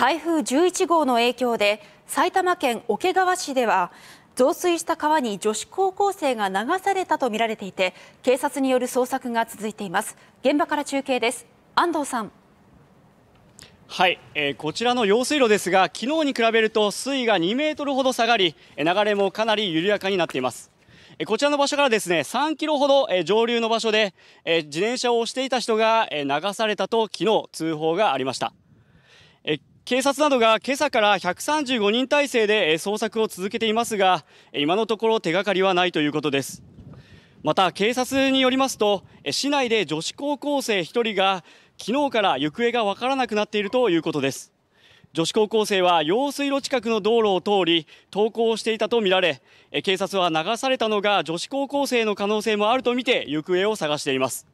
台風11号の影響で埼玉県桶川市では増水した川に女子高校生が流されたとみられていて警察による捜索が続いています現場から中継です安藤さんはい、えー、こちらの用水路ですが昨日に比べると水位が2メートルほど下がり流れもかなり緩やかになっていますこちらの場所からですね、3キロほど上流の場所で、自転車を押していた人が流されたと昨日通報がありました。警察などが今朝から135人体制で捜索を続けていますが、今のところ手がかりはないということです。また警察によりますと、市内で女子高校生1人が昨日から行方がわからなくなっているということです。女子高校生は用水路近くの道路を通り登校していたとみられ警察は流されたのが女子高校生の可能性もあるとみて行方を探しています